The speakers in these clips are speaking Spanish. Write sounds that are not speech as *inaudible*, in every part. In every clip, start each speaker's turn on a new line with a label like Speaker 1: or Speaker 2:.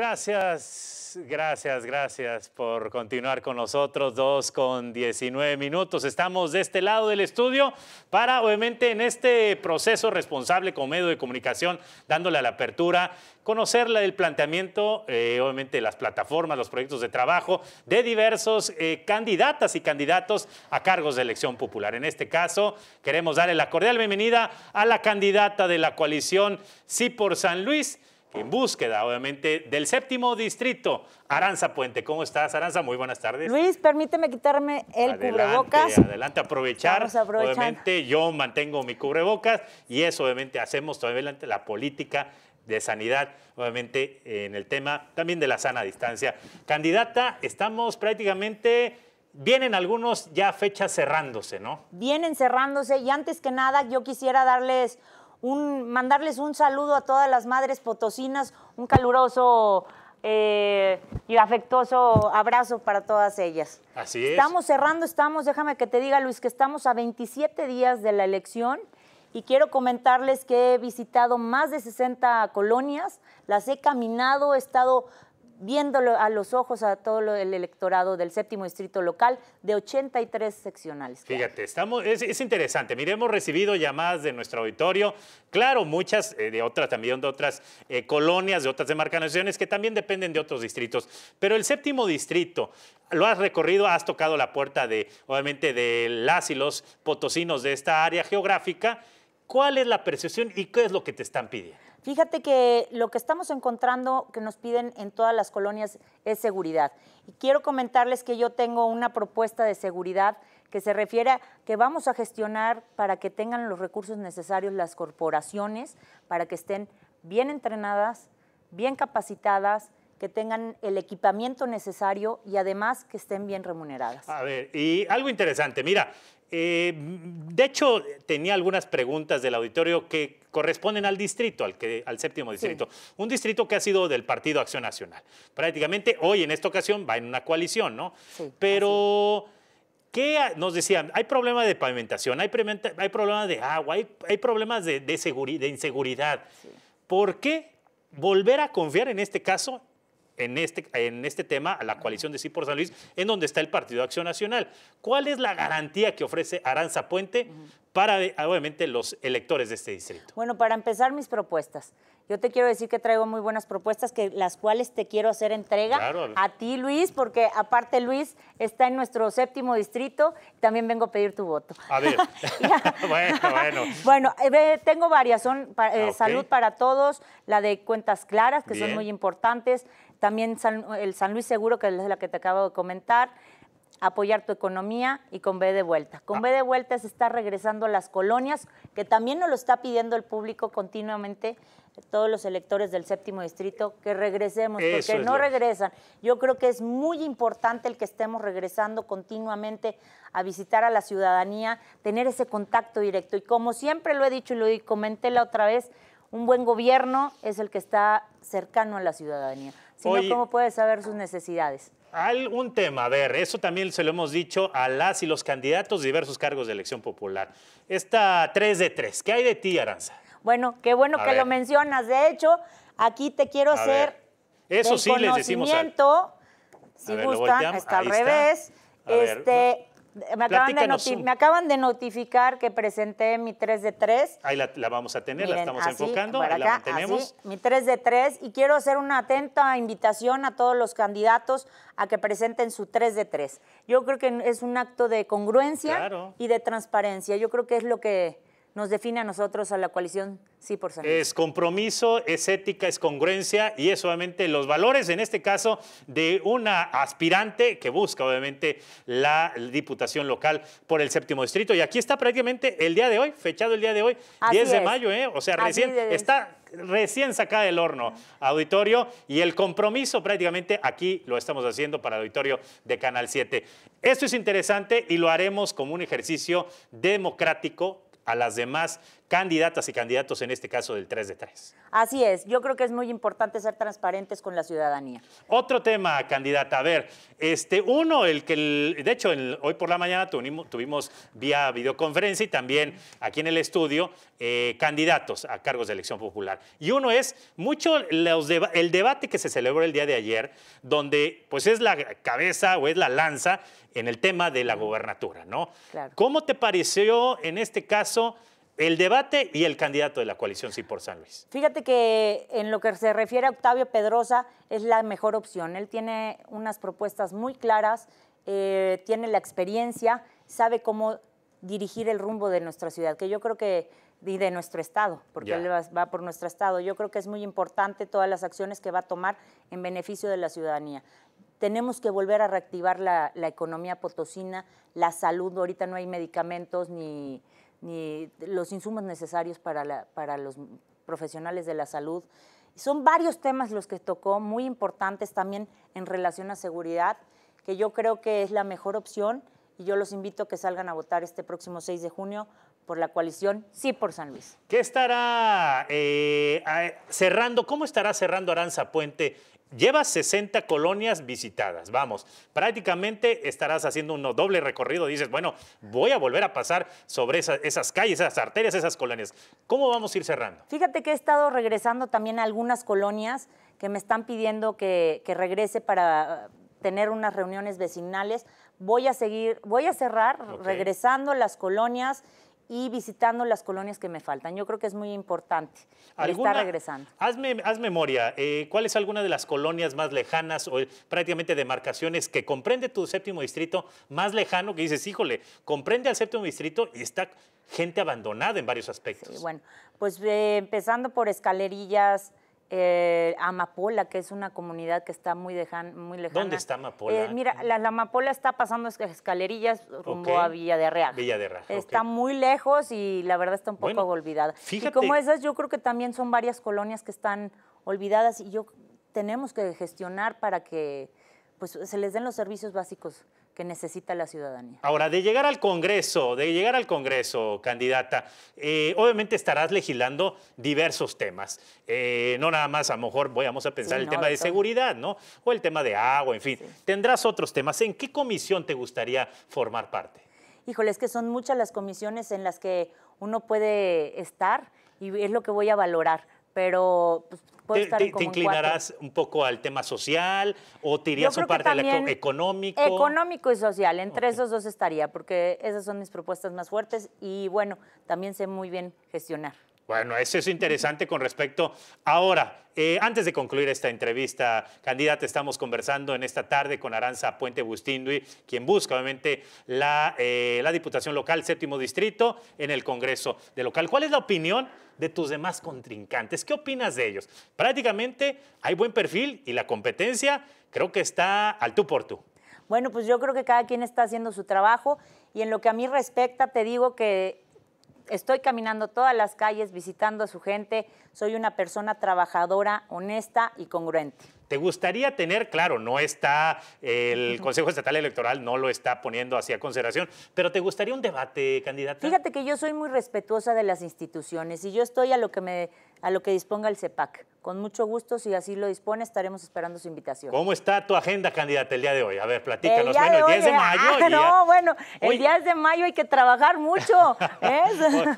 Speaker 1: Gracias, gracias, gracias por continuar con nosotros, Dos con 19 minutos. Estamos de este lado del estudio para, obviamente, en este proceso responsable con medio de comunicación, dándole a la apertura, conocerle el planteamiento, eh, obviamente, de las plataformas, los proyectos de trabajo de diversos eh, candidatas y candidatos a cargos de elección popular. En este caso, queremos darle la cordial bienvenida a la candidata de la coalición Sí por San Luis, en búsqueda, obviamente, del séptimo distrito. Aranza Puente, ¿cómo estás, Aranza? Muy buenas tardes. Luis,
Speaker 2: permíteme quitarme el cubrebocas.
Speaker 1: Adelante, aprovechar. Obviamente, yo mantengo mi cubrebocas y eso, obviamente, hacemos todavía la política de sanidad, obviamente, en el tema también de la sana distancia. Candidata, estamos prácticamente vienen algunos ya fechas cerrándose, ¿no?
Speaker 2: Vienen cerrándose y antes que nada yo quisiera darles mandarles un saludo a todas las madres potosinas, un caluroso eh, y afectuoso abrazo para todas ellas.
Speaker 1: Así es. Estamos
Speaker 2: cerrando, estamos, déjame que te diga Luis, que estamos a 27 días de la elección y quiero comentarles que he visitado más de 60 colonias, las he caminado, he estado viéndolo a los ojos a todo el electorado del séptimo distrito local de 83 seccionales.
Speaker 1: Fíjate, estamos, es, interesante. Mire, hemos recibido llamadas de nuestro auditorio, claro, muchas eh, de otras también, de otras eh, colonias, de otras demarcaciones que también dependen de otros distritos. Pero el séptimo distrito, lo has recorrido, has tocado la puerta de, obviamente, de las y los potosinos de esta área geográfica. ¿Cuál es la percepción y qué es lo que te están pidiendo?
Speaker 2: Fíjate que lo que estamos encontrando que nos piden en todas las colonias es seguridad. Y quiero comentarles que yo tengo una propuesta de seguridad que se refiere a que vamos a gestionar para que tengan los recursos necesarios las corporaciones, para que estén bien entrenadas, bien capacitadas, que tengan el equipamiento necesario y además que estén bien remuneradas. A
Speaker 1: ver, y algo interesante, mira, eh, de hecho, tenía algunas preguntas del auditorio que corresponden al distrito, al, que, al séptimo distrito. Un distrito que ha sido del Partido Acción Nacional. Prácticamente hoy, en esta ocasión, va en una coalición, ¿no? Pero... ¿Qué nos decían? Hay problemas de pavimentación, hay, problemas de agua, hay, problemas de, inseguridad. ¿Por qué volver a confiar en este caso en este, en este tema a la coalición de Sí por San Luis, en donde está el Partido de Acción Nacional. ¿Cuál es la garantía que ofrece Aranza Puente para, obviamente, los electores de este
Speaker 2: distrito? Bueno, para empezar mis propuestas. Yo te quiero decir que traigo muy buenas propuestas, que las cuales te quiero hacer entrega a ti, Luis, porque aparte Luis está en nuestro séptimo distrito, también vengo a pedir tu voto. A ver. *laughs* *laughs* bueno, bueno. bueno eh, tengo varias, son eh, ah, salud para todos, la de cuentas claras, que son muy importantes, también el San Luis Seguro, que es la que te acabo de comentar apoyar tu economía y con B de vuelta. Con ah. B de vuelta se está regresando a las colonias, que también nos lo está pidiendo el público continuamente todos los electores del séptimo distrito que regresemos, porque no regresan. Yo creo que es muy importante el que estemos regresando continuamente a visitar a la ciudadanía, tener ese contacto directo. Y como siempre lo he dicho y lo comenté la otra vez, un buen gobierno es el que está cercano a la ciudadanía. sino no, ¿cómo puede saber sus necesidades?
Speaker 1: Algún tema, a ver, eso también se lo hemos dicho a las y los candidatos de diversos cargos de elección popular. Esta 3 de 3, ¿qué hay de ti, Aranza?
Speaker 2: Bueno, qué bueno que lo mencionas. De hecho, aquí te quiero hacer eso sí les decimos si gustan, está al revés. Este, me acaban, de notificar que presenté mi 3 de 3.
Speaker 1: Ahí la, vamos a tener, la estamos enfocando, la mantenemos.
Speaker 2: mi 3 de 3 y quiero hacer una atenta invitación a todos los candidatos a que presenten su 3 de 3. Yo creo que es un acto de congruencia y de transparencia. Yo creo que es lo que nos define a nosotros, a la coalición Sí por San Es
Speaker 1: compromiso, es ética, es congruencia y es obviamente los valores, en este caso, de una aspirante que busca obviamente la diputación local por el séptimo distrito. Y aquí está prácticamente el día de hoy, fechado el día de hoy, 10 de mayo, ¿eh? o sea, recién está recién sacada del horno, auditorio, y el compromiso prácticamente aquí lo estamos haciendo para el auditorio de Canal 7. Esto es interesante y lo haremos como un ejercicio democrático a las demás candidatas y candidatos en este caso del 3 de 3.
Speaker 2: Así es, yo creo que es muy importante ser transparentes con la ciudadanía.
Speaker 1: Otro tema, candidata, a ver, este, uno, el que, de hecho, hoy por la mañana tuvimos, vía videoconferencia y también aquí en el estudio eh, candidatos a cargos de elección popular. Y uno es mucho el debate que se celebró el día de ayer, donde pues es la cabeza o es la lanza en el tema de la gobernatura, ¿no? Claro. ¿Cómo te pareció en este caso? el debate y el candidato de la coalición sí por San Luis.
Speaker 2: Fíjate que en lo que se refiere a Octavio Pedrosa es la mejor opción. Él tiene unas propuestas muy claras, eh, tiene la experiencia, sabe cómo dirigir el rumbo de nuestra ciudad, que yo creo que y de nuestro estado, porque él va, por nuestro estado. Yo creo que es muy importante todas las acciones que va a tomar en beneficio de la ciudadanía. Tenemos que volver a reactivar la economía potosina, la salud. Ahorita no hay medicamentos ni, ni los insumos necesarios para, los profesionales de la salud. Son varios temas los que tocó, muy importantes también en relación a seguridad, que yo creo que es la mejor opción y yo los invito a que salgan a votar este próximo 6 de junio por la coalición, sí por San Luis. ¿Qué
Speaker 1: estará eh, cerrando? ¿Cómo estará cerrando Aranza Puente Llevas 60 colonias visitadas, vamos, prácticamente estarás haciendo un doble recorrido, dices, bueno, voy a volver a pasar sobre esas calles, esas arterias, esas colonias. ¿Cómo vamos a ir cerrando?
Speaker 2: Fíjate que he estado regresando también a algunas colonias que me están pidiendo que, regrese para tener unas reuniones vecinales. Voy a seguir, voy a cerrar regresando las colonias y visitando las colonias que me faltan. Yo creo que es muy importante. estar regresando.
Speaker 1: Hazme, haz memoria, eh, ¿cuál es alguna de las colonias más lejanas o eh, prácticamente demarcaciones que comprende tu séptimo distrito más lejano que dices, híjole, comprende al séptimo distrito y está gente abandonada en varios aspectos? bueno,
Speaker 2: pues eh, empezando por escalerillas. Eh, Amapola, que es una comunidad que está muy, muy lejana. ¿Dónde está
Speaker 1: Amapola? Eh, mira,
Speaker 2: la, Amapola está pasando escalerillas rumbo a Villa de Real. Villa de Real. Está muy lejos y la verdad está un poco olvidada. Fíjate. como esas, yo creo que también son varias colonias que están olvidadas y yo tenemos que gestionar para que pues, se les den los servicios básicos que necesita la ciudadanía.
Speaker 1: Ahora, de llegar al Congreso, de llegar al Congreso, candidata, eh, obviamente estarás legislando diversos temas. Eh, no nada más, a lo mejor vamos a pensar el tema de, seguridad, ¿no? O el tema de agua, en fin. Tendrás otros temas. ¿En qué comisión te gustaría formar
Speaker 2: parte? Híjole, es que son muchas las comisiones en las que uno puede estar y es lo que voy a valorar pero pues, estar te, inclinarás
Speaker 1: un poco al tema social o te irías un parte de la económico económico
Speaker 2: y social entre esos dos estaría porque esas son mis propuestas más fuertes y bueno también sé muy bien gestionar
Speaker 1: bueno, eso es interesante con respecto. Ahora, eh, antes de concluir esta entrevista, candidata, estamos conversando en esta tarde con Aranza Puente Bustindui, quien busca obviamente la, eh, la Diputación Local Séptimo Distrito en el Congreso de Local. ¿Cuál es la opinión de tus demás contrincantes? ¿Qué opinas de ellos? Prácticamente hay buen perfil y la competencia creo que está al tú por tú.
Speaker 2: Bueno, pues yo creo que cada quien está haciendo su trabajo y en lo que a mí respecta, te digo que estoy caminando todas las calles, visitando a su gente, soy una persona trabajadora, honesta y congruente. ¿Te gustaría
Speaker 1: tener, claro, no está, el Consejo Estatal Electoral no lo está poniendo así a consideración, pero ¿te gustaría un debate, candidata?
Speaker 2: Fíjate que yo soy muy respetuosa de las instituciones y yo estoy a lo que me a lo que disponga el CEPAC. Con mucho gusto, si así lo dispone, estaremos esperando su invitación.
Speaker 1: ¿Cómo está tu agenda, candidata, el día de hoy? A ver, platícanos. El bueno, el 10 de ah, mayo. Ah, no,
Speaker 2: bueno, el 10 de mayo hay que trabajar mucho. *laughs*
Speaker 1: ¿eh?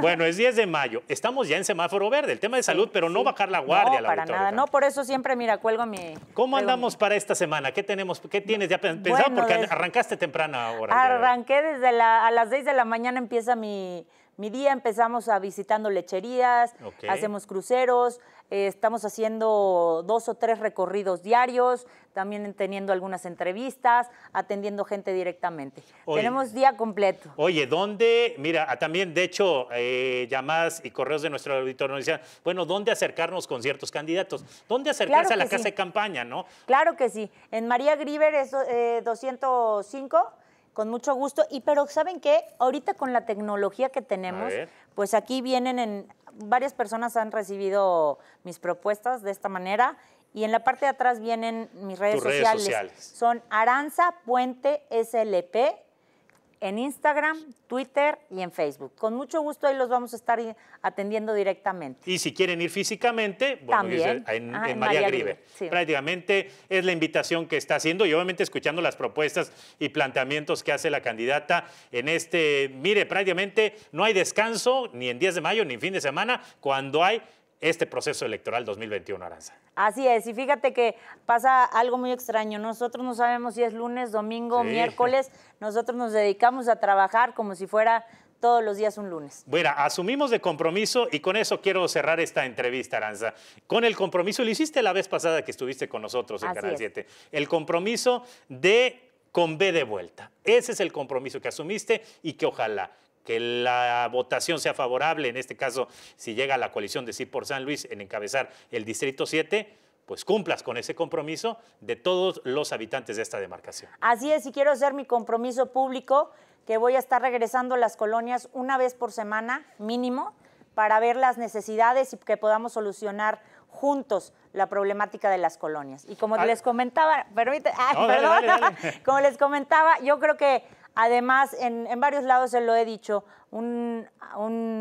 Speaker 1: bueno, es 10 de mayo. Estamos ya en semáforo verde, el tema de salud, pero no bajar la guardia. No, para nada.
Speaker 2: No, por eso siempre, mira, cuelgo mi, ¿Cómo
Speaker 1: andamos para esta semana? ¿Qué tenemos? ¿Qué tienes ya pensado? Porque arrancaste temprano ahora.
Speaker 2: Arranqué desde a las 6 de la mañana empieza mi, mi día empezamos a visitando lecherías, hacemos cruceros, eh, estamos haciendo dos o tres recorridos diarios, también teniendo algunas entrevistas, atendiendo gente directamente. Tenemos día completo.
Speaker 1: Oye, ¿dónde? Mira, ah, también de hecho, eh, llamadas y correos de nuestro auditor nos decían, bueno, ¿dónde acercarnos con ciertos candidatos? ¿Dónde acercarse a la casa de campaña, no?
Speaker 2: Claro que sí. En María Griver es 205. Eh, con mucho gusto. Y pero saben qué, ahorita con la tecnología que tenemos, pues aquí vienen en varias personas han recibido mis propuestas de esta manera. Y en la parte de atrás vienen mis redes, sociales. Son Aranza Puente SLP en Instagram, Twitter y en Facebook. Con mucho gusto ahí los vamos a estar atendiendo directamente.
Speaker 1: Y si quieren ir físicamente, bueno, ah, En, María, Prácticamente es la invitación que está haciendo y obviamente escuchando las propuestas y planteamientos que hace la candidata en este, mire, prácticamente no hay descanso ni en 10 de mayo ni en fin de semana cuando hay este proceso electoral 2021, Aranza.
Speaker 2: Así es, y fíjate que pasa algo muy extraño. Nosotros no sabemos si es lunes, domingo, miércoles. Nosotros nos dedicamos a trabajar como si fuera todos los días un lunes.
Speaker 1: Bueno, asumimos de compromiso y con eso quiero cerrar esta entrevista, Aranza. Con el compromiso, lo hiciste la vez pasada que estuviste con nosotros en Canal 7, el compromiso de con B de vuelta. Ese es el compromiso que asumiste y que ojalá que la votación sea favorable, en este caso, si llega la coalición de sí por San Luis en encabezar el Distrito 7, pues cumplas con ese compromiso de todos los habitantes de esta demarcación.
Speaker 2: Así es, y quiero hacer mi compromiso público, que voy a estar regresando a las colonias una vez por semana mínimo para ver las necesidades y que podamos solucionar juntos la problemática de las colonias. Y como ah. les comentaba, perdón, *laughs* como les comentaba, yo creo que Además, en, varios lados se lo he dicho, un,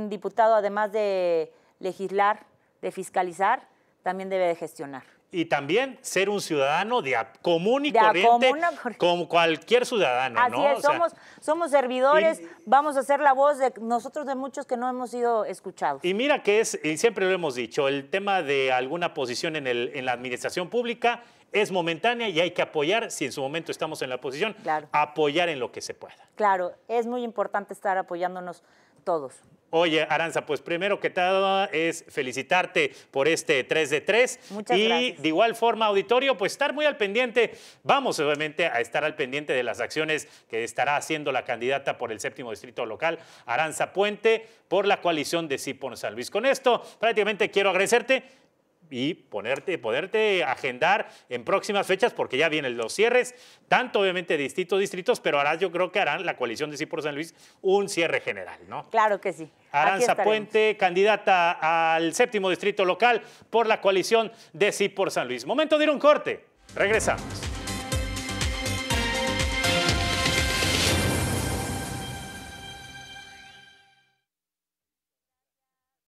Speaker 2: diputado, además de legislar, de fiscalizar, también debe de gestionar
Speaker 1: y también ser un ciudadano de común y corriente como cualquier ciudadano. Así es, somos,
Speaker 2: somos servidores, vamos a ser la voz de nosotros de muchos que no hemos sido escuchados.
Speaker 1: Y mira que es, y siempre lo hemos dicho, el tema de alguna posición en, en la administración pública es momentánea y hay que apoyar, si en su momento estamos en la posición, apoyar en lo que se pueda.
Speaker 2: Claro, es muy importante estar apoyándonos todos.
Speaker 1: Oye, Aranza, pues primero que todo es felicitarte por este 3 de 3. Muchas y de igual forma, auditorio, pues estar muy al pendiente. Vamos, obviamente, a estar al pendiente de las acciones que estará haciendo la candidata por el séptimo distrito local, Aranza Puente, por la coalición de Sí San Luis. Con esto, prácticamente quiero agradecerte y ponerte, poderte agendar en próximas fechas porque ya vienen los cierres, tanto obviamente de distintos distritos, pero ahora yo creo que harán la coalición de sí por San Luis un cierre general, ¿no?
Speaker 2: Claro que sí. Aranza Puente, candidata
Speaker 1: al séptimo distrito local por la coalición de sí por San Luis. Momento de ir un corte. Regresamos.